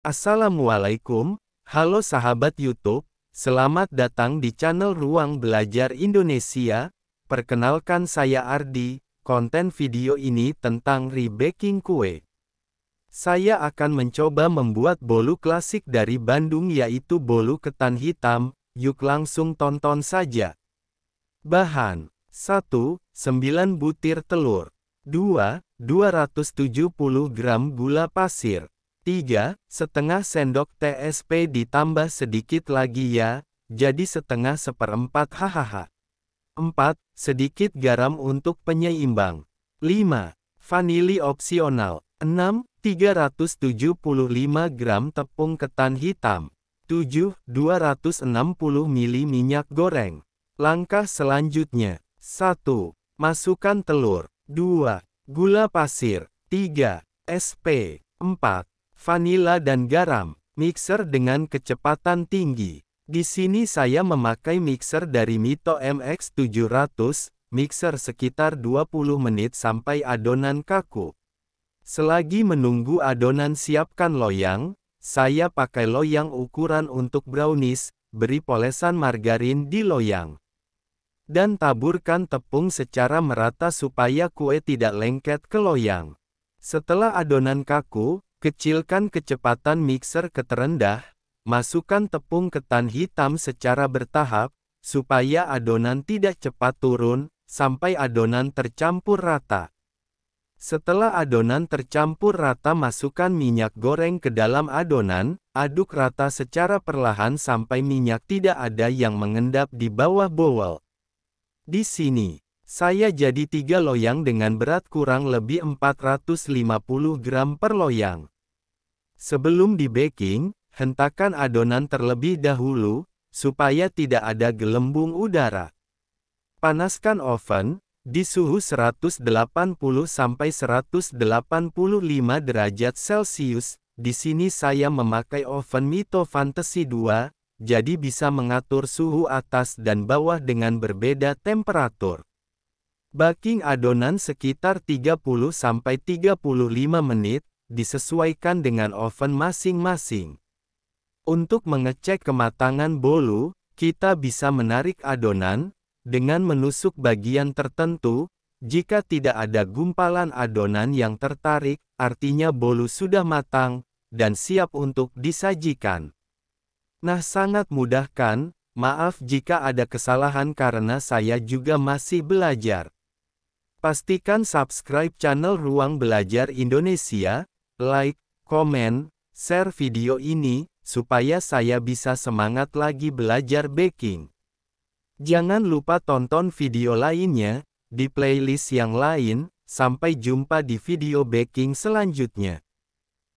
Assalamualaikum, halo sahabat YouTube, selamat datang di channel Ruang Belajar Indonesia. Perkenalkan saya Ardi, konten video ini tentang rebaking kue. Saya akan mencoba membuat bolu klasik dari Bandung yaitu bolu ketan hitam, yuk langsung tonton saja. Bahan 1. 9 butir telur 2. 270 gram gula pasir 3, setengah sendok TSP ditambah sedikit lagi ya, jadi setengah seperempat hahaha. 4. Sedikit garam untuk penyeimbang. 5. Vanili opsional. 6. 375 gram tepung ketan hitam. 7. 260 ml minyak goreng. Langkah selanjutnya. 1. Masukkan telur. 2. Gula pasir. 3. SP. 4 vanila dan garam, mixer dengan kecepatan tinggi. Di sini saya memakai mixer dari Mito MX700, mixer sekitar 20 menit sampai adonan kaku. Selagi menunggu adonan siapkan loyang, saya pakai loyang ukuran untuk brownies, beri polesan margarin di loyang. Dan taburkan tepung secara merata supaya kue tidak lengket ke loyang. Setelah adonan kaku, Kecilkan kecepatan mixer ke terendah, masukkan tepung ketan hitam secara bertahap, supaya adonan tidak cepat turun, sampai adonan tercampur rata. Setelah adonan tercampur rata masukkan minyak goreng ke dalam adonan, aduk rata secara perlahan sampai minyak tidak ada yang mengendap di bawah bowl. Di sini. Saya jadi tiga loyang dengan berat kurang lebih 450 gram per loyang. Sebelum di baking, hentakan adonan terlebih dahulu, supaya tidak ada gelembung udara. Panaskan oven, di suhu 180-185 derajat Celcius, di sini saya memakai oven Mito Fantasy 2, jadi bisa mengatur suhu atas dan bawah dengan berbeda temperatur. Baking adonan sekitar 30-35 menit, disesuaikan dengan oven masing-masing. Untuk mengecek kematangan bolu, kita bisa menarik adonan, dengan menusuk bagian tertentu, jika tidak ada gumpalan adonan yang tertarik, artinya bolu sudah matang, dan siap untuk disajikan. Nah sangat mudah kan, maaf jika ada kesalahan karena saya juga masih belajar. Pastikan subscribe channel Ruang Belajar Indonesia, like, komen, share video ini, supaya saya bisa semangat lagi belajar baking. Jangan lupa tonton video lainnya, di playlist yang lain, sampai jumpa di video baking selanjutnya.